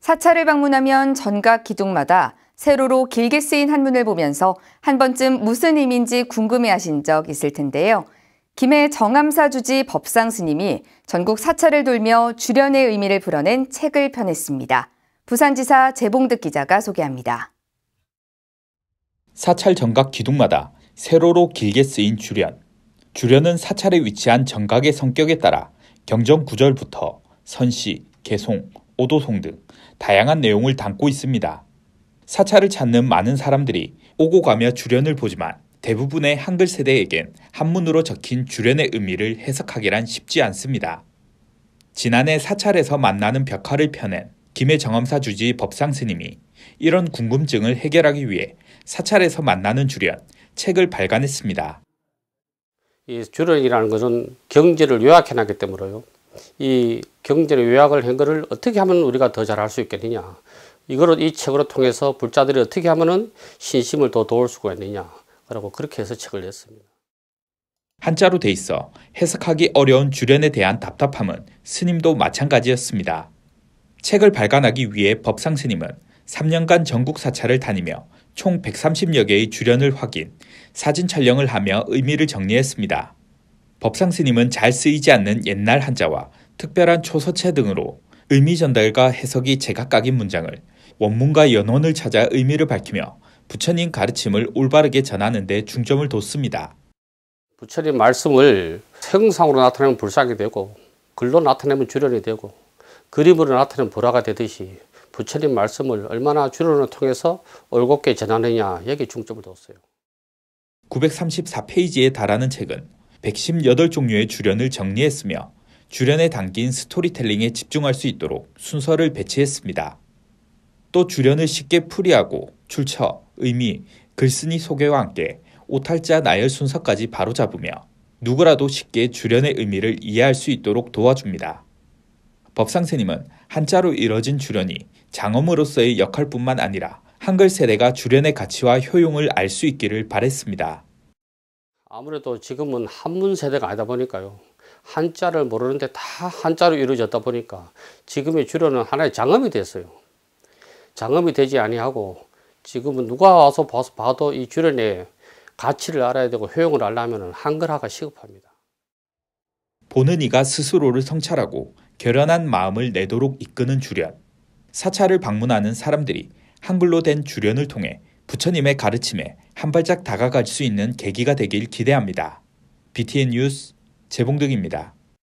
사찰을 방문하면 전각 기둥마다 세로로 길게 쓰인 한문을 보면서 한 번쯤 무슨 의미인지 궁금해하신 적 있을 텐데요. 김해 정암사 주지 법상 스님이 전국 사찰을 돌며 주련의 의미를 불어낸 책을 펴냈습니다. 부산지사 재봉득 기자가 소개합니다. 사찰 전각 기둥마다 세로로 길게 쓰인 주련. 주련은 사찰에 위치한 전각의 성격에 따라 경전 구절부터 선시, 개송, 오도송 등 다양한 내용을 담고 있습니다. 사찰을 찾는 많은 사람들이 오고 가며 주련을 보지만 대부분의 한글 세대에겐 한문으로 적힌 주련의 의미를 해석하기란 쉽지 않습니다. 지난해 사찰에서 만나는 벽화를 펴낸 김해정엄사 주지 법상 스님이 이런 궁금증을 해결하기 위해 사찰에서 만나는 주련 책을 발간했습니다. 이주련이라는 것은 경지를 요약해놨기 때문에요. 이 경제를 요약을 한 거를 어떻게 하면 우리가 더 잘할 수 있겠느냐. 이거이 책으로 통해서 불자들이 어떻게 하면 신심을 더 도울 수가 있느냐. 그 라고 그렇게 해서 책을 냈습니다. 한자로 돼 있어 해석하기 어려운 주련에 대한 답답함은 스님도 마찬가지였습니다. 책을 발간하기 위해 법상 스님은 3년간 전국 사찰을 다니며 총 130여 개의 주련을 확인, 사진 촬영을 하며 의미를 정리했습니다. 법상 스님은 잘 쓰이지 않는 옛날 한자와 특별한 초서체 등으로 의미 전달과 해석이 제각각인 문장을 원문과 연원을 찾아 의미를 밝히며 부처님 가르침을 올바르게 전하는 데 중점을 뒀습니다. 부처님 말씀을 형상으로 나타내면 불상이 되고 글로 나타내면 주련이 되고 그림으로 나타내면 불화가 되듯이 부처님 말씀을 얼마나 주론을 통해서 올곧게 전하느냐 여기 중점을 뒀어요. 934페이지에 달하는 책은 118종류의 주련을 정리했으며 주련에 담긴 스토리텔링에 집중할 수 있도록 순서를 배치했습니다. 또 주련을 쉽게 풀이하고 출처, 의미, 글쓴이 소개와 함께 오탈자 나열 순서까지 바로잡으며 누구라도 쉽게 주련의 의미를 이해할 수 있도록 도와줍니다. 법상스님은 한자로 이뤄진 주련이 장엄으로서의 역할뿐만 아니라 한글 세대가 주련의 가치와 효용을 알 수 있기를 바랬습니다. 아무래도 지금은 한문 세대가 아니다 보니까요. 한자를 모르는데 다 한자로 이루어졌다 보니까 지금의 주로는 하나의 장엄이 됐어요. 장엄이 되지 아니하고 지금은 누가 와서 봐도 이 주련의 가치를 알아야 되고 효용을 알려면 한글화가 시급합니다. 보는 이가 스스로를 성찰하고 결연한 마음을 내도록 이끄는 주련. 사찰을 방문하는 사람들이 한글로 된 주련을 통해 부처님의 가르침에 한 발짝 다가갈 수 있는 계기가 되길 기대합니다. BTN 뉴스 재봉득입니다.